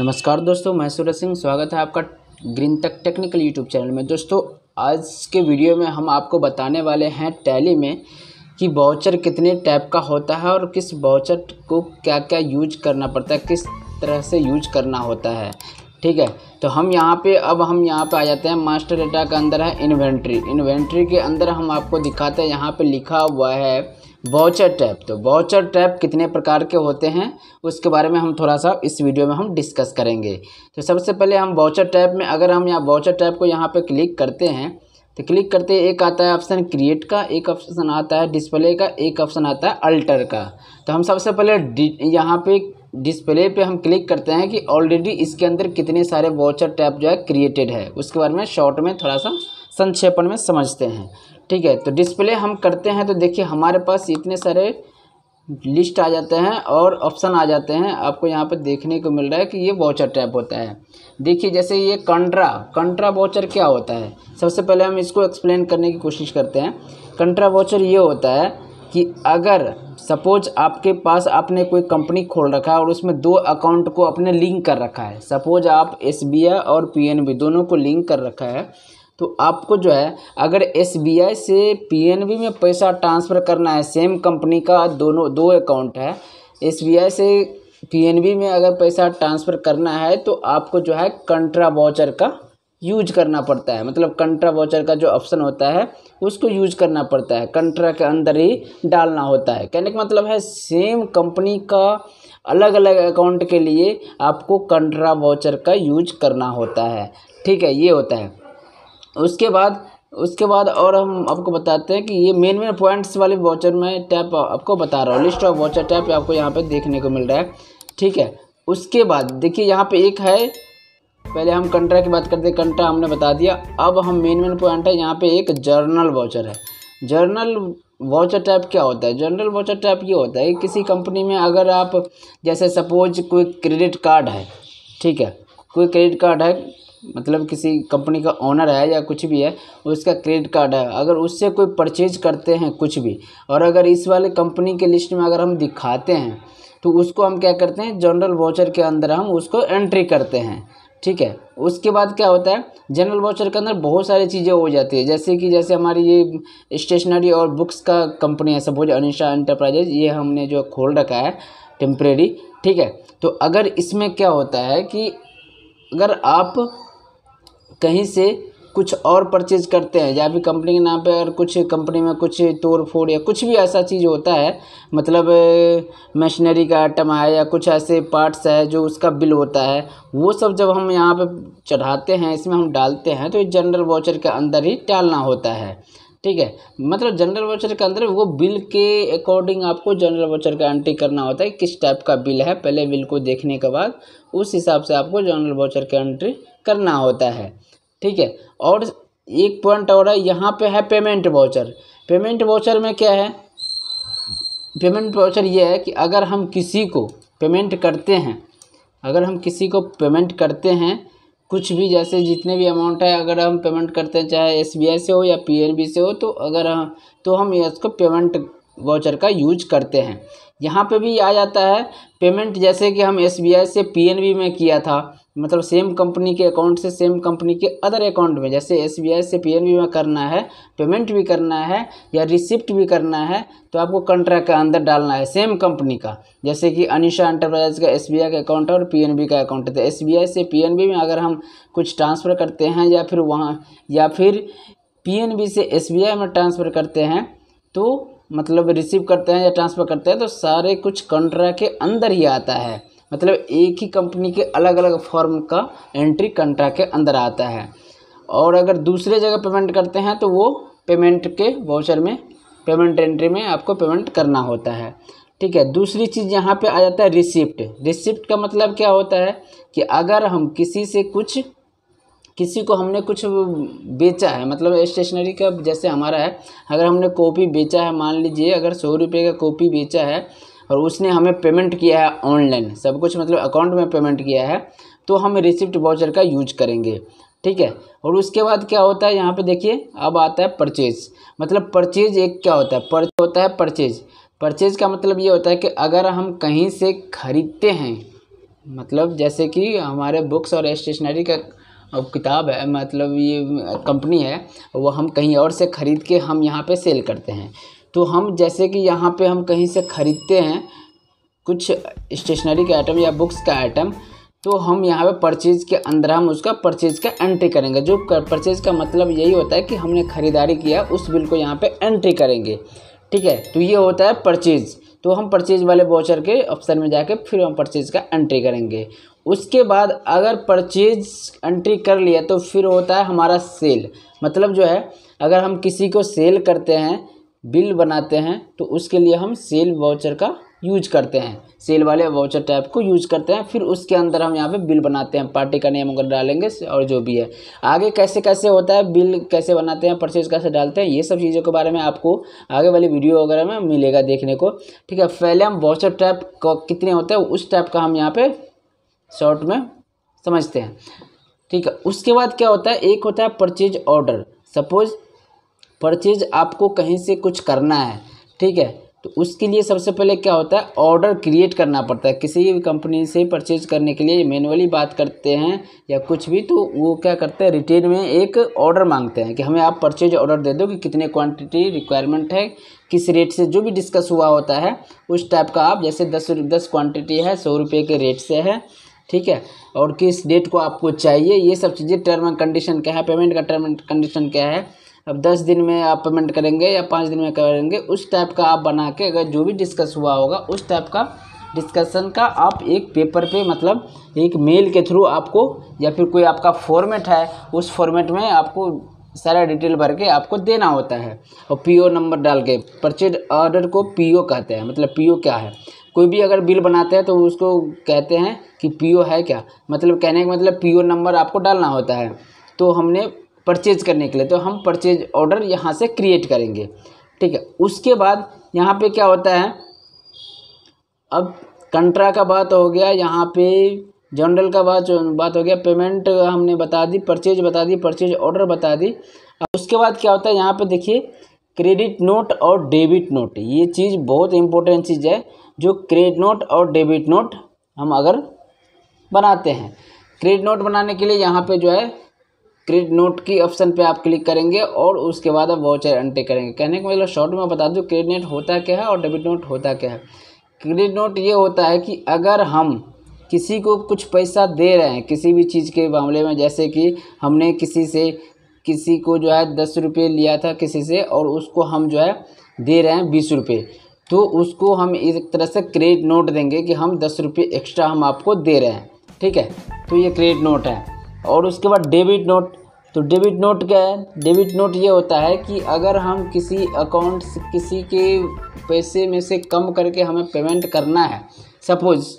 नमस्कार दोस्तों मैं सूरज सिंह स्वागत है आपका ग्रीन तक टेक्निकल यूट्यूब चैनल में दोस्तों आज के वीडियो में हम आपको बताने वाले हैं टैली में कि बाउचर कितने टाइप का होता है और किस बाउचर को क्या क्या यूज करना पड़ता है किस तरह से यूज करना होता है ठीक है तो हम यहाँ पे अब हम यहाँ पे आ जाते हैं मास्टर डेटा का अंदर है इन्वेंट्री इन्वेंट्री के अंदर हम आपको दिखाते हैं यहाँ पे लिखा हुआ है वाउचर टैप तो बॉचर टैप कितने प्रकार के होते हैं उसके बारे में हम थोड़ा सा इस वीडियो में हम डिस्कस करेंगे तो सबसे पहले हम बाउचर टैप में अगर हम यहाँ बाउचर टैप को यहाँ पर क्लिक करते हैं तो क्लिक करते एक आता है ऑप्शन क्रिएट का एक ऑप्शन आता है डिस्प्ले का एक ऑप्शन आता है अल्टर का तो हम सबसे पहले यहाँ पर डिस्प्ले पे हम क्लिक करते हैं कि ऑलरेडी इसके अंदर कितने सारे वाचर टैप जो है क्रिएटेड है उसके बारे में शॉर्ट में थोड़ा सा संक्षेपण में समझते हैं ठीक है तो डिस्प्ले हम करते हैं तो देखिए हमारे पास इतने सारे लिस्ट आ जाते हैं और ऑप्शन आ जाते हैं आपको यहाँ पर देखने को मिल रहा है कि ये वाउचर टैप होता है देखिए जैसे ये कंट्रा कंट्रा वाउचर क्या होता है सबसे पहले हम इसको एक्सप्लेन करने की कोशिश करते हैं कंट्रा वाउचर ये होता है कि अगर सपोज आपके पास आपने कोई कंपनी खोल रखा है और उसमें दो अकाउंट को आपने लिंक कर रखा है सपोज आप एस और पी दोनों को लिंक कर रखा है तो आपको जो है अगर एस से पी में पैसा ट्रांसफ़र करना है सेम कंपनी का दोनों दो अकाउंट है एस से पी में अगर पैसा ट्रांसफ़र करना है तो आपको जो है कंट्रा वाउचर का यूज करना पड़ता है मतलब कंट्रा वाउचर का जो ऑप्शन होता है उसको यूज करना पड़ता है कंट्रा के अंदर ही डालना होता है कहने का मतलब है सेम कंपनी का अलग अलग अकाउंट के लिए आपको कंट्रा वाउचर का यूज करना होता है ठीक है ये होता है उसके बाद उसके बाद और हम आपको बताते हैं कि ये मेन मेन पॉइंट्स वाले वाउचर में टैप आपको बता रहा हूँ लिस्ट ऑफ वाउचर टैप आपको यहाँ पे देखने को मिल रहा है ठीक है उसके बाद देखिए यहाँ पे एक है पहले हम कंट्रा की बात करते कंट्रा हमने बता दिया अब हम मेन मेन पॉइंट है यहाँ पे एक जर्नल वाउचर है जर्नल वाउचर टाइप क्या होता है जर्नल वाउचर टाइप ये होता है कि किसी कंपनी में अगर आप जैसे सपोज कोई क्रेडिट कार्ड है ठीक है कोई क्रेडिट कार्ड है मतलब किसी कंपनी का ओनर है या कुछ भी है उसका क्रेडिट कार्ड है अगर उससे कोई परचेज करते हैं कुछ भी और अगर इस वाले कंपनी के लिस्ट में अगर हम दिखाते हैं तो उसको हम क्या करते हैं जनरल वाउचर के अंदर हम उसको एंट्री करते हैं ठीक है उसके बाद क्या होता है जनरल वाउचर के अंदर बहुत सारी चीज़ें हो जाती है जैसे कि जैसे हमारी ये स्टेशनरी और बुक्स का कंपनी है सपोज अनिशा इंटरप्राइजेज ये हमने जो खोल रखा है टेम्प्रेरी ठीक है तो अगर इसमें क्या होता है कि अगर आप कहीं से कुछ और परचेज करते हैं या भी कंपनी के नाम पे अगर कुछ कंपनी में कुछ तोड़ फोड़ या कुछ भी ऐसा चीज़ होता है मतलब मशीनरी का आइटम है या कुछ ऐसे पार्ट्स है जो उसका बिल होता है वो सब जब हम यहाँ पे चढ़ाते हैं इसमें हम डालते हैं तो जनरल वाउचर के अंदर ही टालना होता है ठीक है मतलब जनरल वाउचर के अंदर वो बिल के अकॉर्डिंग आपको जनरल वाउचर का एंट्री करना होता है किस टाइप का बिल है पहले बिल को देखने के बाद उस हिसाब से आपको जनरल वाउचर का एंट्री करना होता है ठीक है और एक पॉइंट और है यहाँ पे है पेमेंट वाउचर पेमेंट वाउचर में क्या है पेमेंट वाउचर ये है कि अगर हम किसी को पेमेंट करते हैं अगर हम किसी को पेमेंट करते हैं कुछ भी जैसे जितने भी अमाउंट है अगर हम पेमेंट करते हैं चाहे एस से हो या पी से हो तो अगर हम तो हम इसको पेमेंट वाउचर का यूज करते हैं यहाँ पे भी आ जाता है पेमेंट जैसे कि हम एस से पी में किया था मतलब सेम कंपनी के अकाउंट से सेम कंपनी के अदर अकाउंट में जैसे एस से पी में करना है पेमेंट भी करना है या रिसिप्ट भी करना है तो आपको कंट्रैक्ट के अंदर डालना है सेम कंपनी का जैसे कि अनिशा एंटरप्राइज का एस का अकाउंट है और पी का अकाउंट है तो एस से पी में अगर हम कुछ ट्रांसफ़र करते हैं या फिर वहाँ या फिर पी से एस में ट्रांसफ़र करते हैं तो मतलब रिसीव करते हैं या ट्रांसफ़र करते हैं तो सारे कुछ कंट्रा के अंदर ही आता है मतलब एक ही कंपनी के अलग अलग फॉर्म का एंट्री कंट्रा के अंदर आता है और अगर दूसरे जगह पेमेंट करते हैं तो वो पेमेंट के वाउचर में पेमेंट एंट्री में आपको पेमेंट करना होता है ठीक है दूसरी चीज़ यहाँ पे आ जाता है रिसिप्ट रिसिप्ट का मतलब क्या होता है कि अगर हम किसी से कुछ किसी को हमने कुछ बेचा है मतलब स्टेशनरी का जैसे हमारा है अगर हमने कॉपी बेचा है मान लीजिए अगर सौ रुपये का कॉपी बेचा है और उसने हमें पेमेंट किया है ऑनलाइन सब कुछ मतलब अकाउंट में पेमेंट किया है तो हम रिसिप्ट वाउचर का यूज करेंगे ठीक है और उसके बाद क्या होता है यहाँ पे देखिए अब आता है परचेज मतलब परचेज एक क्या होता है पर होता है परचेज परचेज का मतलब ये होता है कि अगर हम कहीं से ख़रीदते हैं मतलब जैसे कि हमारे बुक्स और स्टेशनरी का अब किताब है मतलब ये कंपनी है वो हम कहीं और से ख़रीद के हम यहाँ पे सेल करते हैं तो हम जैसे कि यहाँ पे हम कहीं से ख़रीदते हैं कुछ स्टेशनरी के आइटम या बुक्स का आइटम तो हम यहाँ पे परचेज़ के अंदर हम उसका परचेज़ का एंट्री करेंगे जो परचेज़ का मतलब यही होता है कि हमने ख़रीदारी किया उस बिल को यहाँ पर एंट्री करेंगे ठीक है तो ये होता है परचेज़ तो हम परचेज़ वाले वाउचर के ऑप्शन में जाके फिर हम परचेज़ का एंट्री करेंगे उसके बाद अगर परचेज एंट्री कर लिया तो फिर होता है हमारा सेल मतलब जो है अगर हम किसी को सेल करते हैं बिल बनाते हैं तो उसके लिए हम सेल वाउचर का यूज करते हैं सेल वाले वाउचर टाइप को यूज करते हैं फिर उसके अंदर हम यहाँ पे बिल बनाते हैं पार्टी का नेम अगर डालेंगे और जो भी है आगे कैसे कैसे होता है बिल कैसे बनाते हैं परचेज कैसे डालते हैं ये सब चीज़ों के बारे में आपको आगे वाली वीडियो वगैरह में मिलेगा देखने को ठीक है पहले हम वाउचर टाइप कितने होते हैं उस टाइप का हम यहाँ पर शॉर्ट में समझते हैं ठीक है उसके बाद क्या होता है एक होता है परचेज ऑर्डर सपोज परचेज आपको कहीं से कुछ करना है ठीक है तो उसके लिए सबसे पहले क्या होता है ऑर्डर क्रिएट करना पड़ता है किसी भी कंपनी से परचेज करने के लिए मैनुअली बात करते हैं या कुछ भी तो वो क्या करते हैं रिटेल में एक ऑर्डर मांगते हैं कि हमें आप परचेज ऑर्डर दे दो कि कितने क्वांटिटी रिक्वायरमेंट है किस रेट से जो भी डिस्कस हुआ होता है उस टाइप का आप जैसे दस दस क्वान्टिटी है सौ रुपये के रेट से है ठीक है और किस डेट को आपको चाहिए ये सब चीज़ें टर्म एंड कंडीशन क्या है पेमेंट का टर्म एंड कंडीशन क्या है अब दस दिन में आप पेमेंट करेंगे या पाँच दिन में करेंगे उस टाइप का आप बना के अगर जो भी डिस्कस हुआ होगा उस टाइप का डिस्कशन का आप एक पेपर पे मतलब एक मेल के थ्रू आपको या फिर कोई आपका फॉर्मेट है उस फॉर्मेट में आपको सारा डिटेल भर के आपको देना होता है और पीओ नंबर डाल के परचेज ऑर्डर को पीओ कहते हैं मतलब पीओ क्या है कोई भी अगर बिल बनाते हैं तो उसको कहते हैं कि पी ओ है क्या मतलब कहने का मतलब पी ओ नंबर आपको डालना होता है तो हमने परचेज करने के लिए तो हम परचेज ऑर्डर यहाँ से क्रिएट करेंगे ठीक है उसके बाद यहाँ पे क्या होता है अब कंट्रा का बात हो गया यहाँ पे जनरल का बात बात हो गया पेमेंट हमने बता दी परचेज बता दी परचेज ऑर्डर बता दी अब उसके बाद क्या होता है यहाँ पे देखिए क्रेडिट नोट और डेबिट नोट ये चीज़ बहुत इंपॉर्टेंट चीज़ है जो क्रेडिट नोट और डेबिट नोट हम अगर बनाते हैं क्रेडिट नोट बनाने के लिए यहाँ पे जो है क्रेडिट नोट की ऑप्शन पे आप क्लिक करेंगे और उसके बाद आप वाउचर अनटे करेंगे कहने का मतलब शॉर्ट में बता दूँ क्रेडिट नोट होता क्या है और डेबिट नोट होता क्या है क्रेडिट नोट ये होता है कि अगर हम किसी को कुछ पैसा दे रहे हैं किसी भी चीज़ के मामले में जैसे कि हमने किसी से किसी को जो है दस रुपये लिया था किसी से और उसको हम जो है दे रहे हैं बीस रुपये तो उसको हम एक तरह से क्रेडिट नोट देंगे कि हम दस रुपये एक्स्ट्रा हम आपको दे रहे हैं ठीक है तो ये क्रेडिट नोट है और उसके बाद डेबिट नोट तो डेबिट नोट क्या है डेबिट नोट ये होता है कि अगर हम किसी अकाउंट से किसी के पैसे में से कम करके हमें पेमेंट करना है सपोज़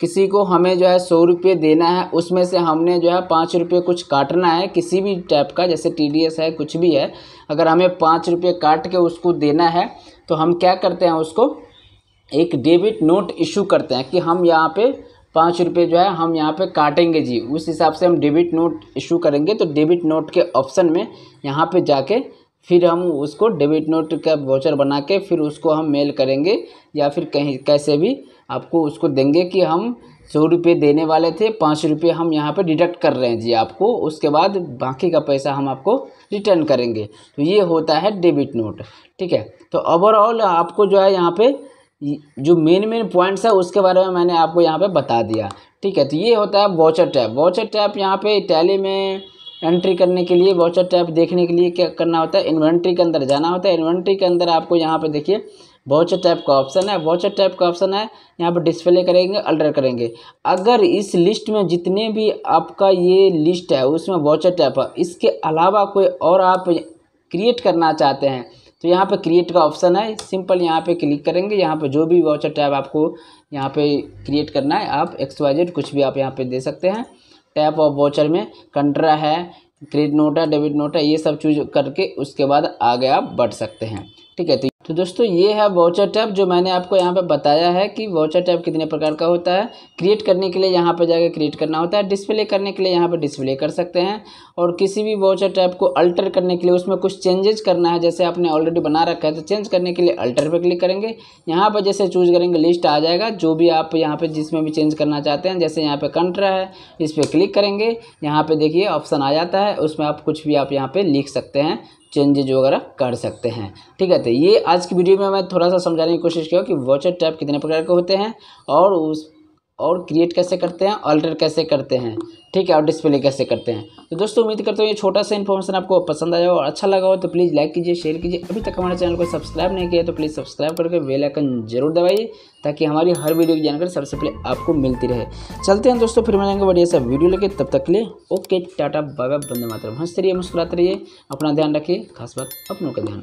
किसी को हमें जो है सौ रुपये देना है उसमें से हमने जो है पाँच रुपये कुछ काटना है किसी भी टाइप का जैसे टी है कुछ भी है अगर हमें पाँच रुपये काट के उसको देना है तो हम क्या करते हैं उसको एक डेबिट नोट इशू करते हैं कि हम यहाँ पे पाँच रुपये जो है हम यहाँ पे काटेंगे जी उस हिसाब से हम डेबिट नोट इशू करेंगे तो डेबिट नोट के ऑप्शन में यहाँ पे जाके फिर हम उसको डेबिट नोट का वाउचर बना के फिर उसको हम मेल करेंगे या फिर कहीं कैसे भी आपको उसको देंगे कि हम सौ रुपये देने वाले थे पाँच रुपये हम यहाँ पे डिडक्ट कर रहे हैं जी आपको उसके बाद बाकी का पैसा हम आपको रिटर्न करेंगे तो ये होता है डेबिट नोट ठीक है तो ओवरऑल आपको जो है यहाँ पे जो मेन मेन पॉइंट्स है उसके बारे में मैंने आपको यहाँ पे बता दिया ठीक है तो ये होता है वॉचर टैप वॉचर टैप यहाँ पे टैली में एंट्री करने के लिए वॉचर टैप देखने के लिए क्या करना होता है इन्वेंट्री के अंदर जाना होता है इन्वेंट्री के अंदर आपको यहाँ पर देखिए वाउचर टैप का ऑप्शन है वाउचर टैप का ऑप्शन है यहाँ पर डिस्प्ले करेंगे अल्टर करेंगे अगर इस लिस्ट में जितने भी आपका ये लिस्ट है उसमें वाउचर टैप है इसके अलावा कोई और आप क्रिएट करना चाहते हैं तो यहाँ पर क्रिएट का ऑप्शन है सिंपल यहाँ पे क्लिक करेंगे यहाँ पर जो भी वाउचर टैप आपको यहाँ पे क्रिएट करना है आप एक्स वाई जेड कुछ भी आप यहाँ पे दे सकते हैं टैप और वाउचर में कंट्रा है क्रेडिट नोट है डेबिट नोट है ये सब चूज करके उसके बाद आगे आप बढ़ सकते हैं ठीक है तो तो दोस्तों ये है वाउचर टैब जो मैंने आपको यहाँ पे बताया है कि वाउचर टैब कितने प्रकार का होता है क्रिएट करने के लिए यहाँ पे जाकर क्रिएट करना होता है डिस्प्ले करने के लिए यहाँ पे डिस्प्ले कर सकते हैं और किसी भी वाउचर टैब को अल्टर करने के लिए उसमें कुछ चेंजेज करना है जैसे आपने ऑलरेडी बना रखा है तो चेंज करने के लिए अल्टर पर क्लिक करेंगे यहाँ पर जैसे चूज करेंगे लिस्ट आ जाएगा जो भी आप यहाँ पर जिसमें भी चेंज करना चाहते हैं जैसे यहाँ पर कंट्रा है इस पर क्लिक करेंगे यहाँ पर देखिए ऑप्शन आ जाता है उसमें आप कुछ भी आप यहाँ पर लिख सकते हैं चेंजेज वगैरह कर सकते हैं ठीक है तो ये आज की वीडियो में मैं थोड़ा सा समझाने की कोशिश किया कि वॉचर टैप कितने प्रकार के होते हैं और उस और क्रिएट कैसे करते हैं अल्टर कैसे करते हैं ठीक है और डिस्प्ले कैसे करते हैं तो दोस्तों उम्मीद करता हूँ ये छोटा सा इन्फॉर्मेशन आपको पसंद आया हो और अच्छा लगा हो तो प्लीज़ लाइक कीजिए शेयर कीजिए अभी तक हमारे चैनल को सब्सक्राइब नहीं किया तो प्लीज़ सब्सक्राइब करके बेल आइकन जरूर दबाइए ताकि हमारी हर वीडियो की जानकारी सबसे पहले आपको मिलती रहे चलते हैं दोस्तों फिर मिलेंगे बढ़िया सा वीडियो लेके तब तक ले ओके टाटा बाबा बंदे मातरम हंसते रहिए मुस्कुराते रहिए अपना ध्यान रखिए खास बात अपनों का ध्यान